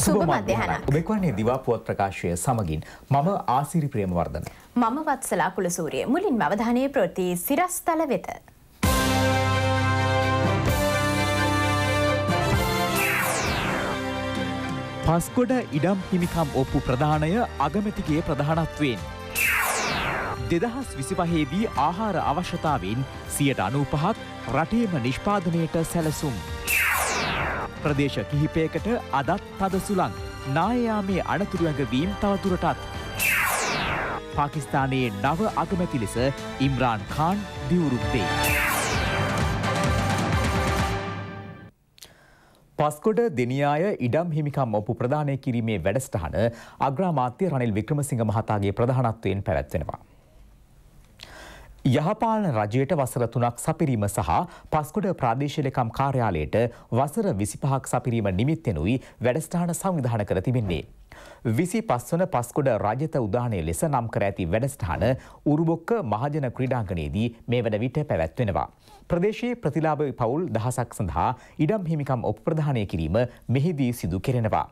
සුබ මධ්‍යහනක්. ඔබ එක්වන්නේ දිවා පුවත් ප්‍රකාශය සමගින් මම ආසිරි ප්‍රේමවර්ධන. මම වත්සලා කුලසූරිය. මුලින්ම අවධානය ප්‍රති සිරස්තල වෙත. පස්කොඩ ඉඩම් හිමිකම් ඔප්පු ප්‍රධානය අගමැතිගේ ප්‍රධානත්වයෙන්. දෙදහස් විසිපහේදී ආහාර අවශ්‍යතාවෙන් සියට අනූපහක් රටේම නිෂ්පාදනයට සැලසුම්. ප්‍රදේශ කිහිපයකට අදත් තද සුළං නායයාමේ අනතුරු ඇඟවීම් තවදුරටත්. පාකිස්තානයේ නව අගමැති ලෙස ඉම්රාන් කාන් දිවුරුත්තේ. පස්කොඩ දෙනියාය ඉඩම් හිමිකම් ඔපු ප්‍රධානය කිරීමේ වැඩස්ටහන අග්‍රාමාත්‍ය රනිල් වික්‍රමසිංහ මහතාගේ ප්‍රධානත්වයෙන් පැවැත්වෙනවා. යහපාලන රජයට වසර තුනක් සපිරීම සහ පස්කොඩ ප්‍රාදේශලකම් කාර්යාලයට වසර විසිපහක් සපිරීම නිමිත්තෙනුයි වැඩස්ථාන සංවිධාන කර තිබෙන්නේ. විසි පස්වන පස්කොඩ රජත උදානය ලෙස නම් කර ඇති වැඩස්ථාන උරුබොක්ක මහජන ක්‍රඩාංගනයේදී මේ වන විට පැවැත්වෙනවා. ප්‍රදේශයේ ප්‍රතිලාභ පවුල් දහසක් සඳහා ඉඩම් හිමිකම් ඔප්‍රධානය කිරීම මෙහිදී සිදු කෙරෙනවා.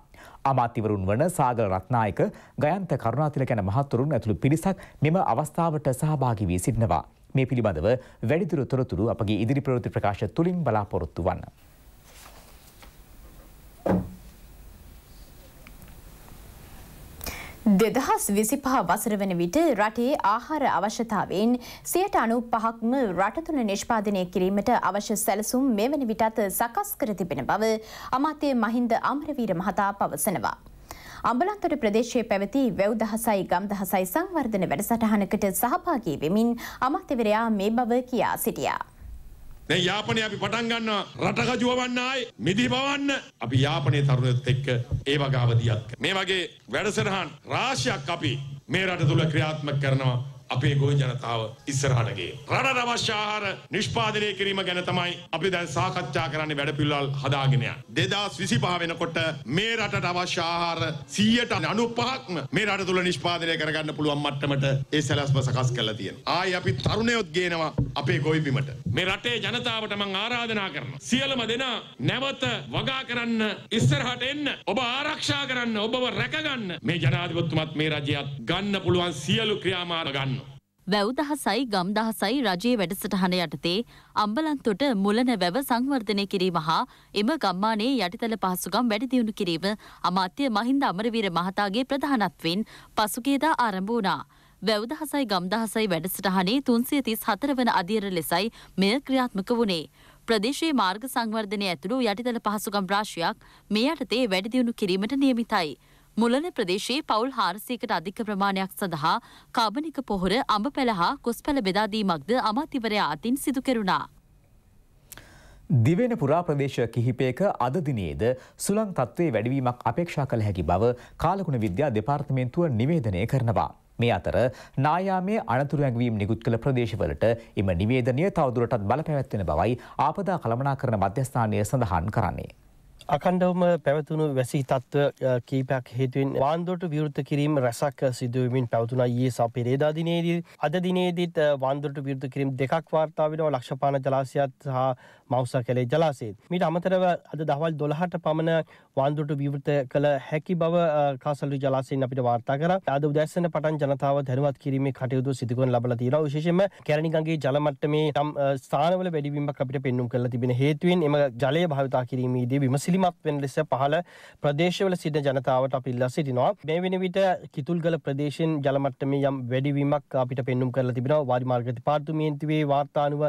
අමාත්‍යවරුන් වන සාගල රත්නායක ගයන්ත කරුණාතිල ගැන මහත්තුරුන් ඇතුළු පිරිසක් මෙම අවස්ථාවට සහභාගි වී සිටිනවා. මේ පිළිබඳව වැඩිදුර තොරතුරු අපගේ ඉදිරි ප්‍රවෘති ප්‍රකාශ තුළින් බලාපොරොත්තු වන්න. Thank you. දෙදහස් විසිපහ වසර වන විට රටේ ආහාර අවශ්‍යතාවෙන් සියට අනු පහක්ම රටතුන නිෂ්පාදනය කිරීමට අවශ්‍ය සැලසුම් මේ වන විටත් සකස් කර තිබෙන බව අමාත්‍යය මහින්ද අමරවීර මහතා පවසනවා. අම්බලන්තොට ප්‍රදේශයේ පැවති වැව්දහසයි ගම්දහසයි සංවර්ධන වැඩසටහනකට සහභාගී වෙමින් අමාත්‍යවරයා මේ බව කියා සිටියා. දැන් යාපනයේ අපි පටන් ගන්නවා රට ගජුව වන්න ආයේ මිදි බවන්න අපි යාපනයේ තරුණයොත් එක්ක ඒ වගේ අවධියක් මේ වගේ වැඩසටහන් රාශියක් අපි මේ රට තුල ක්‍රියාත්මක කරනවා අපේ ගොවි ජනතාව ඉස්සරහටගේ. රට අවශ්‍යාහාර නිෂ්පාදනය කිරීම ගැන තමයි අපි දැන් සාකච්ඡා කරන්න වැඩපිල්වල් හදාගෙනය. දෙදස් විසිපා වෙනකොට මේ රටට අවශ්‍යාහාර සීයට අනු පහක්ම මේ රට තුළ නිෂ්පාදනය කරගන්න පුළුවන් මට්ටමට ඒ සැලස්ම සකස් කළ තියෙන. ආයි අපි තරුණයොත් ගේනවා අපේ ගොවිබිමට. මේ රටේ ජනතාවට මං ආරාධනා කරනවා. සියලුම දෙනා නැවත වගා කරන්න ඉස්සරහට එන්න. ඔබ ආරක්ෂා කරන්න, ඔබව රැකගන්න. මේ ජනාධිපතිතුමත් මේ රජයත් ගන්න පුළුවන් සියලු ක්‍රියාමාර්ග ගන්න. වැව් දහසයි ගම් දහසයි රජයේ වැඩසටහන යටතේ අම්බලන්තොට මුලන වැව සංවර්ධනය කිරීම හා එම ගම්මානයේ යටිතල පහසුකම් වැඩිදියුණු කිරීම අමාත්‍ය මහින්ද අමරවීර මහතාගේ ප්‍රධානත්වෙන් පසුගියදා ආරම්භ වුණා. වැව්දහසයි ගම්දහසයි වැඩසටහනේ තුන්සිය තිස් හතර වන අධියර ලෙසයි මෙය ක්‍රියාත්මක වුණේ. ප්‍රදේශයේ මාර්ග සංවර්ධනය ඇතුළු යටිතල පහසුකම් රාශියක් මේ යටතේ වැඩිදියුණු කිරීමට නියමිතයි. මුලන ප්‍රදේශයේ පවුල් හාරසයකට අධික ප්‍රමාණයක් සඳහා කාබනික පොහොර අඹ පැළ හා කොස් පැළ බෙදාදීමක්ද අමාතිවරයා අතින් සිදු කෙරුණා. දිවෙන පුරා ප්‍රදේශ කිහිපයක අද දිනේද සුළං තත්ත්වයේ වැඩිවීමක් අපේක්ෂා කළ හැකි බව කාලකුණ විද්‍යා දෙපාර්තමේන්තුව නිවේදනය කරනවා. මේ අතර නායාමේ අනතුරු ඇඟවීම් නිකුත් කළ ප්‍රදේශවලට එම නිවේදනය තවදුරටත් බලපැවැත්වෙන බවයි ආපදා කළමනා කරන මධ්‍යස්ථානය සඳහන් කරන්නේ. අකණ්ඩවම පැවතුණු වැසි තත්ත්ව කීපයක් හේතුවෙන් වාන්දොට විවෘත කිරීම රැසක් සිදුවමින් පැවතුන ඒ සා පෙරේදා දිනේදී අද දිනේදීත් වාන්දොට විරුත කිරීම් දෙකක් වාර්තාාවෙනවා ලක්ෂපාන ජලාසයත් හා මෞස කළේ ජලාසේ. මිට අමතරව අද දවල් දොළහට පමණ වාන්දොට විවෘත කළ හැකි බව කාසල්ලු ජලාසයෙන් අපිට වාර්තා කර අද උදැස්සන පටන් ජනතාව දැනුවත් කිරීම කටයුතු සිදුකන් ලබල තිර විශේෂම කැරණිගගේ ජලමට්ටමේ තම් ස්ථානවල වැඩිවීමක් අපිට පෙන්නුම් කළ තිබෙන හේතුවෙන් එම ජලය භාවිතා කිරීමේදී විමසිලි සිහිමත් වෙන ලෙස පහළ ප්‍රදේශවල සිට ජනතාවට අපි ඉල්ලා සිටිනවා. මේ වෙන විට කිතුල්ගල ප්‍රදේශයෙන් ජල මට්ටමේ යම් වැඩිවීමක් අපිට පෙන්눔 කරලා තිබෙනවා. වාරි මාර්ග දෙපාර්තමේන්තුවේ වාර්තා අනුව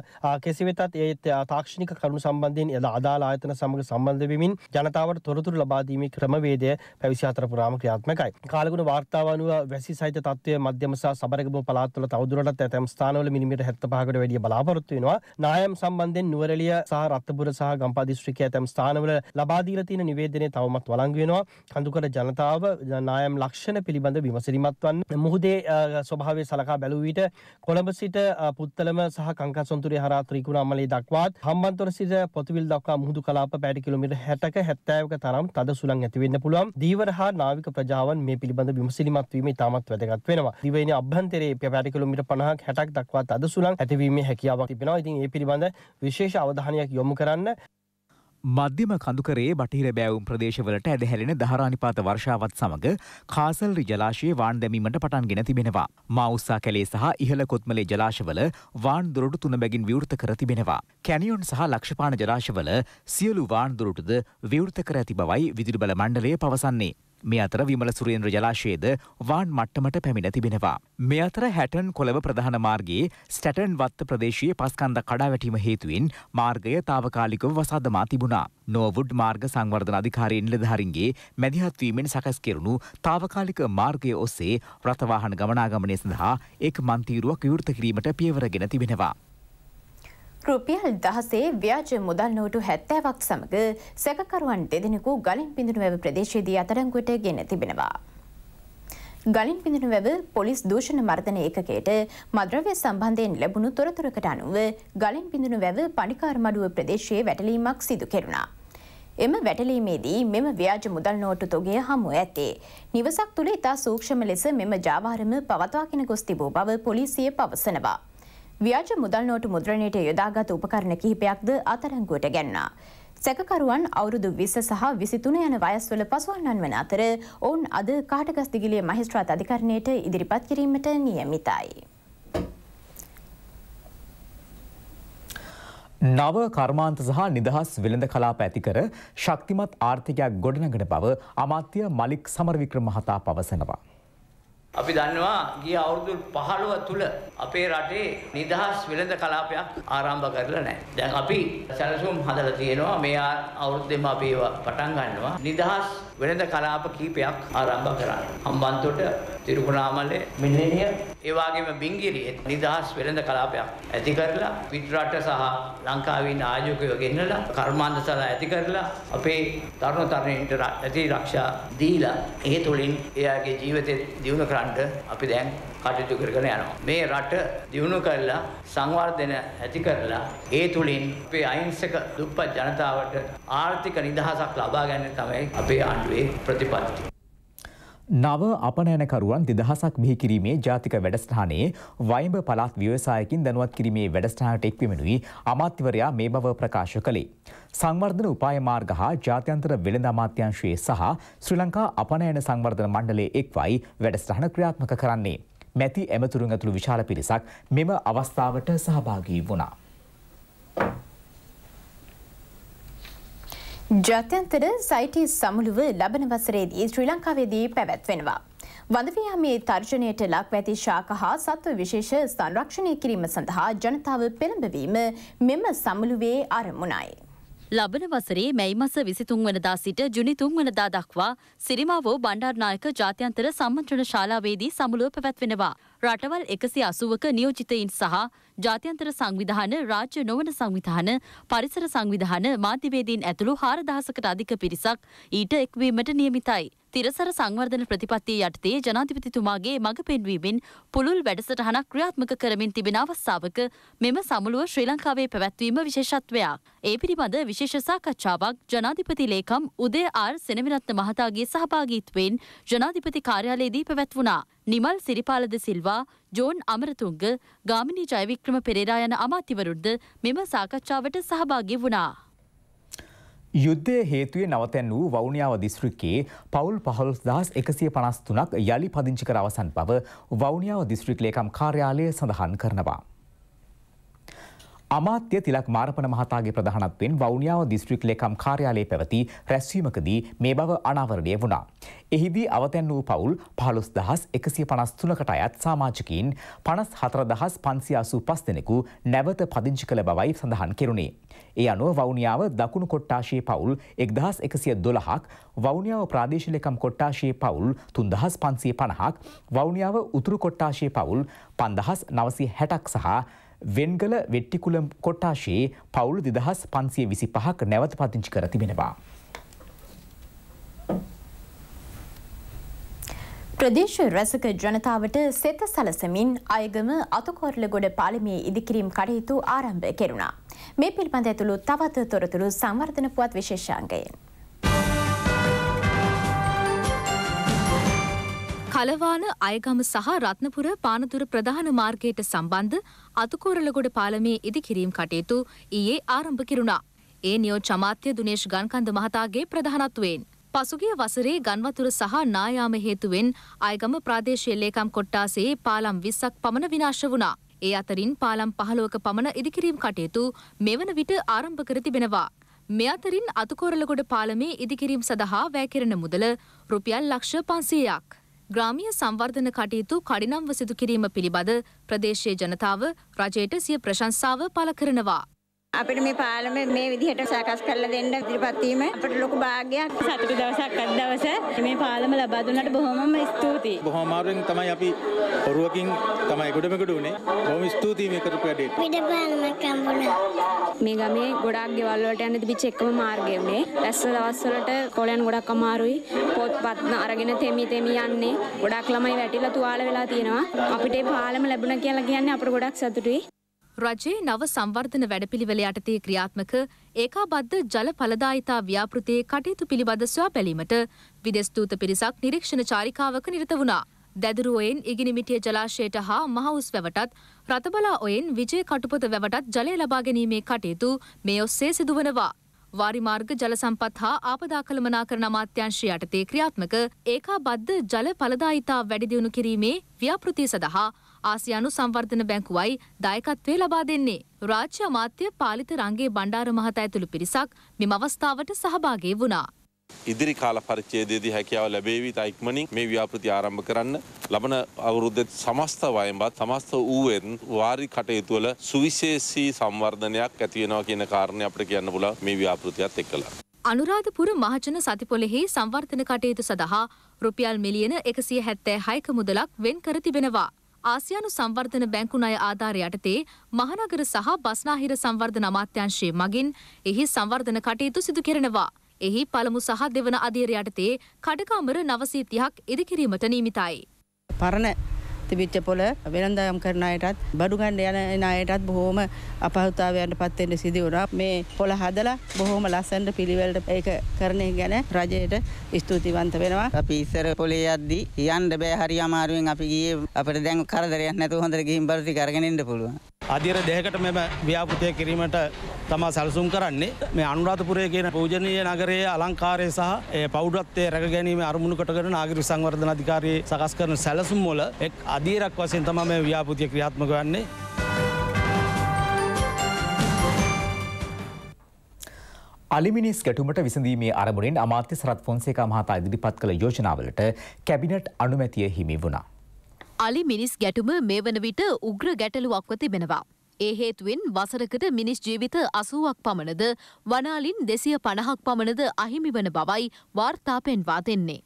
කෙසේ වෙතත් ඒ තාක්ෂණික කරුණු සම්බන්ධයෙන් එද අදාළ ආයතන සමග සම්බන්ධ වෙමින් ජනතාවට තොරතුරු ලබා දීමේ ක්‍රමවේදය පැවිසි හතර පුරාම ක්‍රියාත්මකයි. කාලගුණ වාර්තාව අනුව වැසි සහිත තත්ත්වය මධ්‍යම සහ සබරගම පළාත්වල තවදුරටත් ඇතැම් ස්ථානවල මිලිමීටර් 75කට වැඩිය බලාපොරොත්තු වෙනවා. නායම් සම්බන්ධයෙන් නුවරඑළිය සහ රත්නපුර සහ ගම්පහ දිස්ත්‍රික්කයේ ඇතැම් ස්ථානවල ලබා ලබා දීලා තියෙන නිවේදනය තවමත් වළංගු වෙනවා. කඳුකර ජනතාව නායම් ලක්ෂණ පිළිබඳ විමසිලිමත් වන්න මුහුදේ ස්වභාවය සලකා බැලූ විට කොළඹ සිට පුත්තලම සහ කංකසොන්තුරේ හරහා ත්‍රිකුණ අමලේ දක්වාත් හම්බන්තොට සිට පොතුවිල් දක්වා මුහුදු කලාප පැයට කිලෝමීටර් 60ක 70ක තරම් තද සුළං ඇති වෙන්න පුළුවන්. දීවර හා නාවික ප්‍රජාවන් මේ පිළිබඳ විමසිලිමත් වීම ඉතාමත් වැදගත් වෙනවා. දිවයිනේ අභ්‍යන්තරයේ පැයට කිලෝමීටර් 50ක් 60ක් දක්වා තද සුළං ඇතිවීමේ හැකියාවක් තිබෙනවා. ඉතින් ඒ පිළිබඳ විශේෂ අවධානයක් යොමු කරන්න මධ්‍යම කඳුකරේ බටහිර බෑවුම් ප්‍රදේශවලට ඇදහැරෙන දහරානිපාත වර්ෂාවත් සමග කාසල්රි ජලාශයේ වාන් දැමීමට පටන්ගෙන තිබෙනවා. මවුස්සා කැලේ සහ ඉහළ කොත්මලේ ජලාශවල වාන් දුරටු තුන බැගින් විවෘත කර තිබෙනවා. කැනියොන් සහ ලක්ෂපාන ජලාශවල සියලු වාන් දුරටුද විවෘත කර ඇති බවයි විදුලි බල මණ්ඩලය පවසන්නේ. මේ අතර විමල සුරේන්ද්‍ර ජලාශයේද වාන් මට්ටමට පැමිණ තිබෙනවා. මේ අතර හැටන් කොළඹ ප්‍රධාන මාර්ගයේ ස්ටැටන් වත්ත ප්‍රදේශයේ පස්කන්ද කඩා වැටීම හේතුවෙන් මාර්ගය తాවකාලිකව වසාදමා තිබුණා. නෝවුඩ් මාර්ග සංවර්ධන අධිකාරී නිලධාරීන්ගේ මැදිහත්වීමෙන් සකස් කෙරුණු తాවකාලික මාර්ගය ඔස්සේ රථවාහන ගමනාගමනය සඳහා එක් මන්තීරුවක් විවෘත කිරීමට පියවර ගෙන තිබෙනවා. රුපියල් දහසේ ව්‍යාජ මුදල් නෝටු හැත්තෑවක් සමඟ සැකකරුවන් දෙදෙනෙකු ගලින් පිඳුණු වැව ප්‍රදේශයේදී අතරංගුවට ගෙන තිබෙනවා. ගලින් පිඳුණු වැව පොලිස් දූෂණ මර්ධන ඒකකයට මද්‍රව්‍ය සම්බන්ධයෙන් ලැබුණු තොරතුරකට අනුව ගලින් පිඳුණු වැව පනිකාර්මඩුව ප්‍රදේශයේ වැටලීමක් සිදු කෙරුණා. එම වැටලීමේදී මෙම ව්‍යාජ මුදල් නෝට්ටු තොගේ හමුව ඇත්තේ. නිවසක් තුළ ඉතා සූක්ෂම ලෙස මෙම ජාවාරම පවත්වාගෙන ගොස් තිබූ බව පොලිසිය පවසනවා. ව්‍යාජ මුදල් නෝටු මුද්‍රණයට යොදාගත් උපකරණ කිහිපයක්ද අතරංගුවට ගැන්නා. සැකකරුවන් අවුරුදු විස සහ විසිතුන යන වයස්වල පසුවන්නන් වන අතර ඔවුන් අද කාටගස්දිගිලිය මහිස්ත්‍රාත් අධිකරණයට ඉදිරිපත් කිරීමට නියමිතයි. නව කර්මාන්ත සහ නිදහස් වෙළඳ කලාප ඇතිකර ශක්තිමත් ආර්ථිකයක් ගොඩනගන බව අමාත්‍ය මලික් සමරවික්‍ර මහතා පවසනවා. අපි දන්නවා ගිය අවුරුදු 15 තුල අපේ රටේ නිදහස් වෙළඳ කලාපයක් ආරම්භ කරලා නැහැ. දැන් අපි සැලසුම් හදලා තියෙනවා මේ අවුරුද්දේම අපි පටන් ගන්නවා. නිදහස් වෙනද කලාප කීපයක් ආරම්භ කරා. හම්බන්තොට, තිරුකුණාමලේ, මිල්ලෙනිය, ඒ වගේම බිංගිරියේ නිදහස් වෙළඳ කලාපයක් ඇති කරලා පිටරට සහ ලංකාවේ නායකයෝ ගෙන්නලා කර්මාන්තශාලා ඇති කරලා අපේ තරුණ තරුණියන්ට ඇති ආරක්ෂා දීලා ඒ තුලින් එයාගේ ජීවිතේ දියුණු කරන්න අපි දැන් කටයුතු කරගෙන යනවා. මේ රට දියුණු කරලා සංවර්ධන ඇති කරලා ඒ තුලින් අපේ අහිංසක දුප්පත් ජනතාවට ආර්ථික නිදහසක් ලබා ගැනීම තමයි අපේ ආණ්ඩුවේ ප්‍රතිපත්තිය. නව අපනයනකරුවන් දෙදහසක් බිහි කිරීමේ ජාතික වැඩසටහනේ වයඹ පළාත් ව්‍යවසායකින් දැනුවත් කිරීමේ වැඩසටහනට එක්වීමෙනුයි අමාත්‍යවරයා මේ බව ප්‍රකාශ කළේ. සංවර්ධන උපාය මාර්ග හා ජාත්‍යන්තර වෙළඳ අමාත්‍යංශයේ සහ ශ්‍රී ලංකා අපනයන සංවර්ධන මණ්ඩලයේ එක්වයි වැඩසටහන ක්‍රියාත්මක කරන්නේ. මැති ඇමතුරුන් ඇතුළු විශාල පිරිසක් මෙම අවස්ථාවට සහභාගී වුණා. ජාත්‍යන්තර සයිටි සමුළුව ලබන වසරේදී ශ්‍රී ලංකාවේදී පැවැත්වෙනවා. වඳවයාමේ තර්ජනයට ලක් වැති ශාක හා සත්ව විශේෂ සංරක්ෂණය කිරීම සඳහා ජනතාව පෙළඹවීම මෙම සමුළුවේ අරමුණයි. ලබන වසරේ මැයි මස විසිතුන් වනදා සිට ජුනි තුන් වනදා දක්වා සිරිමාවෝ බණ්ඩාරනායක ජාත්‍යන්තර සම්මන්ත්‍රණ ශාලාවේදී සමුළුව පැවැත්වෙනවා. රටවල් එකසි අසුවක නියෝජිතයින් සහ ජාත්‍යන්තර සංවිධාන රාජ්‍ය නොවන සංවිධාන පරිසර සංවිධාන මාධ්‍යවේදීන් ඇතුළු හාරදහසකට අධික පිරිසක් ඊට එක්වීමට නියමිතයි. තිරසර සංවර්ධන ප්‍රතිපත්තිය යටතේ ජනාධිපතිතුමාගේ මඟ පෙන්වීමෙන් පුළුල් වැඩසටහනක් ක්‍රියාත්මක කරමින් තිබෙන අවස්ථාවක මෙම සමුළුව ශ්‍රී ලංකාවේ පැවැත්වීම විශේෂත්වයක්. ඒ පිළිබඳ විශේෂ සාකච්ඡාවක් ජනාධිපති ලේකම් උදේ ආර් සෙනවිරත්න මහතාගේ සහභාගීත්වයෙන් ජනාධිපති කාර්යාලයේදී පැවැත්වුණා. නිමල් සිරිපාලද සිල්වා ජෝන් අමරතුංග ගාමිණී ජයවික්‍රම පෙරේරා යන අමාත්‍යවරුන්ද මෙම සාකච්ඡාවට සහභාගි වුණා. යුද්ධය හේතුවේ නවතැන් වූ වවුනියාව දිස්ත්‍රික්කයේ පවුල් පහළොස් දහස් එකසිය පනස්තුනක් යළි පදිංචි කර අවසන් බව වවුනියාව දිස්ත්‍රික් ලේකම් කාර්යාලය සඳහන් කරනවා. අමාත්‍ය තිලක් මාරපන මහතාගේ ප්‍රධානත්වෙන් වෞනියාව දිස්ත්‍රික් ලේකම් කාර්යාලයේ පැවති රැස්වීමකදී මේ බව අනාවරණය වුණා. එහිදී අවතැන් වූ පවුල් පහළොස් දහස් එකසිය පනස් තුනකට අයත් සාමාජිකීන් පනස් හතර දහස් පන්සිය අසූ පස් දෙනෙකු නැවත පදිංචි කළ බවයි සඳහන් කෙරුණේ. ඒ අනුව වෞනියාව දකුණු කොට්ටාශයේ පවුල් එක්දහස් එකසිය දොළහක් වෞනියාව ප්‍රාදේශලකම් කොට්ටාශයේ පවුල් තුන්දහස් පන්සිය පණහක් වෞනියාව උතුරු කොට්ටාශයේ පවුල් පන්දහස් නවසී හැටක් සහ වෙන්ගල වෙට්ටිකුලම් කොට්ටාශයේ පවුල් දෙදහස් පන්සිය විසි පහක් නැවත පතිංචි කර තිබෙනවා. ප්‍රදේශ රැසක ජනතාවට සෙත සලසමින් අයගම අතුකොරලගොඩ පාලිමේ ඉදිකිරීම් කටයුතු ආරම්භ කෙරුණා. මේ පිල්බඳ ඇතුළු තවත් තොරතුරු සංවර්ධන පුවත් විශේෂාන්ගයෙන්. කලවාන අයගම සහ රත්නපුර පානතුර ප්‍රධාන මාර්ගයට සම්බන්ධ අතුකෝරලගොඩ පාලමේ ඉදිකිරීම් කටයුතු ඊයේ ආරම්භ කිරුණා. ඒ නියෝජ්‍ය අමාත්‍ය දුනේශ් ගන්කන්ද මහතාගේ ප්‍රධානත්වයෙන්. පසුගිය වසරේ ගන්වතුර සහ නායාම හේතුවෙන් අයගම ප්‍රාදේශීය ලේකම් කොට්ටාසේ පාලම් 20ක් පමණ විනාශ වුණා. ඒ අතරින් පාලම් 15ක පමණ ඉදිකිරීම් කටයුතු මෙවන විට ආරම්භ කර තිබෙනවා. මේ අතරින් අතුකොරලගොඩ පාලමේ ඉදිකිරීම් සඳහා වැය කෙරෙන මුදල රුපියල් ලක්ෂ 500ක්. ග්‍රාමීය සංවර්ධන කටයුතු කඩිනම්ව සිදු කිරීම පිළිබඳ ප්‍රදේශයේ ජනතාව රජයට සිය ප්‍රශංසාව පළ කරනවා. අපිට මේ පාර්ලිමේ මේ විදිහට සකස් කරලා දෙන්න ඉදිරිපත් වීම අපිට ලොකු භාග්‍යයක් සතුටු දවසක් අද දවස මේ පාර්ලිම ලබා දුන්නට බොහොමම ස්තුතියි බොහොම අමාරුවෙන් තමයි අපි ඔරුවකින් තමයි ගොඩම ගොඩ උනේ බොහොම ස්තුතියි මේ කරපු වැඩේට පිට පාර්ලිමක් හම්බුණා මේ ගමේ ගොඩක් ගෙවල් වලට යන්න තිබිච්ච එකම මාර්ගය උනේ දැස්ස දවස් වලට කොලයන් ගොඩක් අමාරුයි පොත්පත් අරගෙන තෙමි තෙමි යන්නේ ගොඩක් ළමයි වැටිලා තුවාල වෙලා තියෙනවා අපිට පාර්ලිම ලැබුණා කියලා කියන්නේ අපිට ගොඩක් සතුටුයි රජයේ නව සංවර්ධන වැඩපිළිවෙල යටතේ ක්‍රියාත්මක ඒකාබද්ධ ජල ඵලදායිතා ව්‍යාපෘතියේ කටයුතු පිළිබඳ සොයා බැලීමට විදෙස් දූත පිරිසක් නිරීක්ෂණ චාරිකාවක නිරත වුණා. දැදරුවයෙන් ඉගිනිමිටිය ජලාශයට හා මහඋස් වැවටත් රතබලා ඔයෙන් විජය කටුපත වැවටත් ජලය ලබා ගැනීමේ කටයුතු මේ ඔස්සේ සිදුවනවා. වාරිමාර්ග ජලසම්පත් හා ආපදා කළමනාකරණ අමාත්‍යංශය යටතේ ක්‍රියාත්මක ඒකාබද්ධ ජල ඵලදායිතා වැඩිදියුණු කිරීමේ ව්‍යාපෘතිය සඳහා ආසියානු සංවර්ධන බැංකුවයි දායකත්වය ලබා දෙන්නේ. රාජ්‍ය අමාත්‍ය පාලිත රංගේ බණ්ඩාර මහතා ඇතුළු පිරිසක් මෙම අවස්ථාවට සහභාගී වුණා. ඉදිරි කාල පරිච්ඡේදයේදී හැකියාව ලැබේවි තයික්මනින් මේ ව්‍යාපෘති ආරම්භ කරන්න ලබන අවුරුද්දේ සමස්ත වයඹත් සමස්ත ඌවෙන් වාරි කටයුතු වල සුවිශේෂී සංවර්ධනයක් ඇති වෙනවා කියන කාරණේ අපිට කියන්න පුළුවන් මේ ව්‍යාපෘතියත් එක්කලා. අනුරාධපුර මහජන සතිපොලෙහි සංවර්ධන කටයුතු සඳහා රුපියල් මිලියන එකසිය හැත්තෑ හයක මුදලක් වෙන් කර තිබෙනවා. ආසියානු සංවර්ධන බැංකු ණය ආධාරය යටතේ මහනගර සහ බස්නාහිර සංවර්ධන අමාත්‍යංශයේ මගින් එහි සංවර්ධන කටයුතු සිදු කෙරෙනවා. එහි පළමු සහ දෙවන අධීර යටතේ කඩකාමර 930ක් ඉදිකිරීමට නියමිතයි. පරණ තිබිච්ච පොල වෙනදායම් කරන අයටත් බඩුගන්ඩ යන අයටත් බොහෝම අපහතාවයන්ට පත්වෙන්න සිදිවුණා මේ පොළ හදලා බොහෝම ලස්සන්ට පිළිවෙල්ට ඒක කරනය ගැන රජයට ස්තුතිවන්ත වෙනවා අපි ඉස්සර පොලේ අද්දී කියන්න බෑ හරි අමාරුවෙන් අපි ගිය අපට දැන් කරදරයක් නැතු හොඳර ගිහින් බරසි කරගෙනෙන්ට පුළුවන් අධිර දෙහකට මෙම ව්‍යාපෘතය කිරීමට තමා සැලසුම් කරන්නේ මේ අනුරාධපුරය කියන පූජනීය නගරයේ අලංකාරය සහ පෞඩත්වය රැක ගැනීම අරමුණු කටකර නාගරි සංවර්ධන අධිකාරයේ සකස් කරන සැලසුම් මොල එක් අධීරක් වශයෙන් තම මේ ව්‍යාපෘතිය ක්‍රියාත්මක වන්නේ. අලිමිනිස් ගැටුමට විසඳීමේ අරමුණින් අමාත්‍ය සරත් ෆොන්සේකා මහතා ඉදිරිපත් කළ යෝජනාවලට කැබිනට් අනුමැතිය හිමි වුණා. අලි මිනිස් ගැටුම මේ වන විට උග්‍ර ගැටලුවක්ව තිබෙනවා. ඒ හේතුවෙන් වසරකට මිනිස් ජීවිත අසුවක් පමණද වනාලින් දෙසිය පණහක් පමණද අහිමි වන බවයි වාර්තා පෙන්වා දෙන්නේ.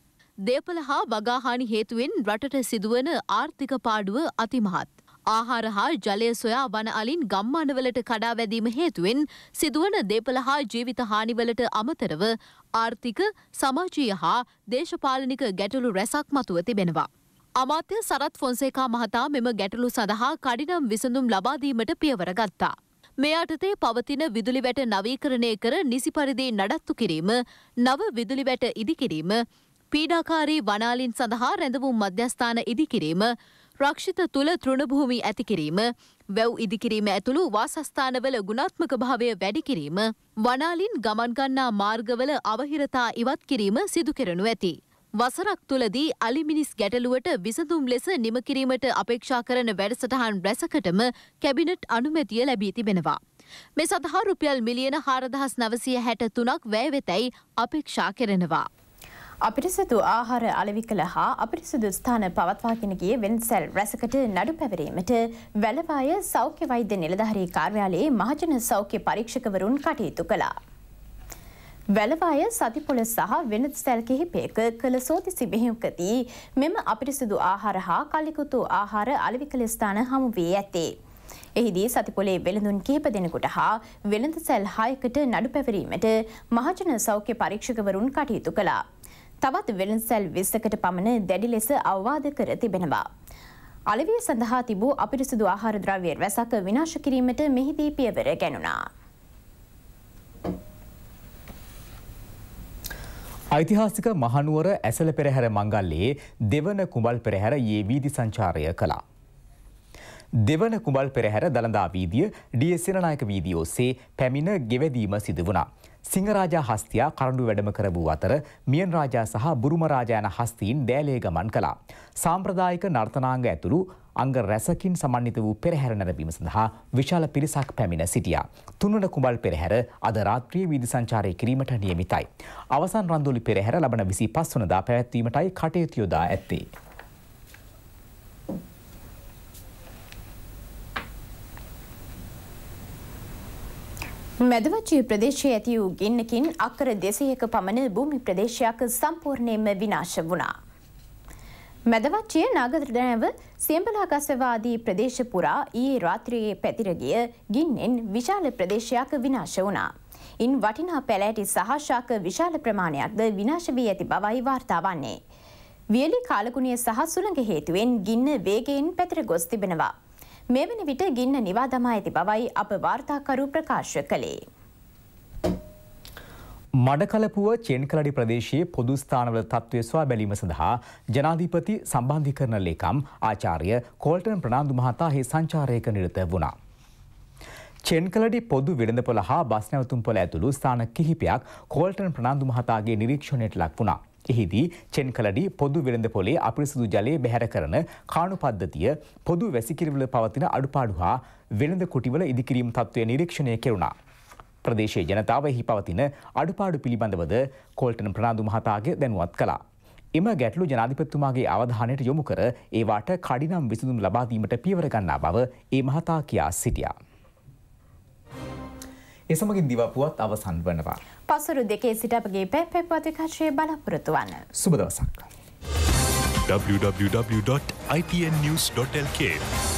දේපල හා වගාහානි හේතුවෙන් රටට සිදුවන ආර්ථික පාඩුව අතිමහත්. ආහාර හා ජලය සොයා වන අලින් ගම්මානවලට කඩා වැදීම හේතුවෙන් සිදුවන දේපල හා ජීවිත හානිවලට අමතරව ආර්ථික සමාජීය හා දේශපාලනික ගැටලු රැසක් මතුව තිබෙනවා. අමාත්‍ය සරත් ෆොන්සේකා මහතා මෙම ගැටලු සඳහා කඩිනම් විසඳුම් ලබාදීමට පියවර ගත්තා. මේ අටතේ පවතින විදුලි වැට නවීකරණය කර නිසි පරිදි නඩත්තු කිරීම, නව විදුලි වැට ඉදිකිරීම, පීඩාකාරී වනාලින් සඳහා රැඳවුම් මධ්‍යස්ථාන ඉදිකිරීම, රක්ෂිත තුළ තෘණභූමි ඇතිකිරීම, වැව් ඉදිකිරීම ඇතුළු වාසස්ථානවල ගුණාත්මක භාවය වැඩි කිරීම, වනාලින් ගමන්ගන්නා මාර්ගවල අවහිරතා ඉවත් කිරීම සිදු කරනු ඇති. වසරක් තුලදී අලිමිනිස් ගැටලුවට විසඳුම් ලෙස නිම කිරීමට අපේක්ෂා කරන වැඩසටහන් රැසකටම කැබිනට් අනුමැතිය ලැබී තිබෙනවා. මේ සඳහා රුපියල් මිලියන 4963ක් වැය වෙතයි අපේක්ෂා කරනවා. අපිරිසිදු ආහාර අලෙවි කළ හා අපිරිසිදු ස්ථාන පවත්වාගෙන ගිය වෙන්සැල් රැසකට නඩු පැවරීමට වැලවාය සෞඛ්‍ය වෛද්‍ය නිලධාරී කාර්යාලයේ මහජන සෞඛ්‍ය පරීක්ෂකවරුන් කටයුතු කළා. වැලවාය සතිපොළ සහ වෙනත් සැල් කිහිපයක කළ සෝති සිබිහිවකදී මෙම අපිරිසිදු ආහාර හා කලිකුතු ආහාර අලවි කළ ස්ථාන හමු වී ඇතේ. එහිදී සතිපොලේ වෙළඳුන් කීප දෙනෙකුට හා වෙළඳ සැල් හයකට නඩු පැවරීමට මහජන සෞඛ්‍ය පරීක්ෂකවරුන් කටයුතු කළා. තවත් වෙළඳ සැල් විස්සකට පමණ දැඩි ලෙස අවවාද කර තිබෙනවා. අලවිය සඳහා තිබූ අපිරිසිදු ආහාර ද්‍රව්‍ය රැසක විනාශ කිරීමට මෙහිදී පියවර ගැනුණා. ඓතිහාසික මහනුවර ඇසල පෙරහැර මංගල්ලේ දෙවන කුඹල් පෙරහැර යේ වීදි සංචාරය කළා. දෙවන කුඹල් පෙරහැර දළදා වීදිය ඩියසෙනනායක වීදිය ඔස්සේ පැමිණ ගෙවැදීම සිදු වුණා. සිංහරාජා හස්තියා කරඩු වැඩම කරවූ අතර මියන් රාජා සහ බුරුමරාජායන හස්තීන් දෑලේ ගමන් කළා. සාම්ප්‍රදායික නර්තනාංග ඇතුළු අංග රැසකින් සමන්විත වූ පෙරහැර නැරඹීම සඳහා විශාල පිරිසක් පැමිණ සිටියා. තුන්වන කුඹල් පෙරහැර අද රාත්‍රියේ වීදි සංචාරය කිරීමට නියමිතයි. අවසන් රන්දුලි පෙරහැර ලබන 25 වනදා පැවැත්වීමටයි කටයුතු යොදා ඇත්තේ. මැදවචී ප්‍රදේශයේ ඇති වූ ගින්නකින් අක්කර 200ක පමණ භූමි ප්‍රදේශයක් සම්පූර්ණයෙන්ම විනාශ වුණා. මැදවච්චිය නාගතරඩනැව සියම්බලාගස්වවාදී ප්‍රදේශ පුරා ඊයේ රාත්‍රියයේ පැතිරගිය ගින්නෙන් විශාල ප්‍රදේශයක් විනාශ වුණා. ඉන් වටිනා පැලෑටි සහශාක විශාල ප්‍රමාණයක්ද විනාශ වී ඇති බවයි වාර්තාවන්නේ. වියලි කාලකුණිය සහ සුළඟ හේතුවෙන් ගින්න වේගයෙන් පැතිර ගොස් තිබෙනවා. මේ වන විට ගින්න නිවා දමා ඇති බවයි අප වාර්තාකරු ප්‍රකාශ කළේ. මඩකලපුුව චෙන්කලඩි ප්‍රදේශයේ පොදු ස්ථානවල තත්ත්වය ස්වා බැලීම සඳහා ජනාධීපති සම්බන්ධිකරන ලේකම් ආචාර්ය කෝල්ටන් ප්‍රනාාන්දු මහතා හි සංචාරයක නිරත වුණා. චෙන්කලඩි පොදු විරඳ පොළ හා බස්නැවතුම් පොළ ඇතුළු ස්ථාන කිහිපයක් කෝල්ටන් ප්‍රනාාන්දු මහතාගේ නිරීක්ෂණයට ලක් වුණා. එහිදී චෙන්කලඩි පොදු විරඳ පොලේ අපිරිසිදු ජලය බැහැර කරන කාණු පද්ධතිය පොදු වැසිකිරවල පවතින අඩුපාඩු හා වෙළඳ කුටිවල ඉදිකිරීම් තත්ත්වය නිරීක්ෂණය කෙරුණා. ප්‍රදේශයේ ජනතාවහි පවතින අඩුපාඩු පිළිබඳවද කොල්ටන ප්‍රනාාදු මහතාගේ දැනුවත් කලා. එම ගැටලු ජනාධිපත්තුමාගේ අවධානයට යොමු කර ඒවාට කඩිනම් විසඳුම් ලබාදීමට පියවරගන්නා බව ඒ මහතා කියා සිටියා. එසමගින් දිවපුවත් අවසන් වනවා. පසුරු දෙකේ සිට අපගේ පැ පැපවතිකාශයේ බලපොරතුවන්න. සුබදවසක්. www.ipnnews.lk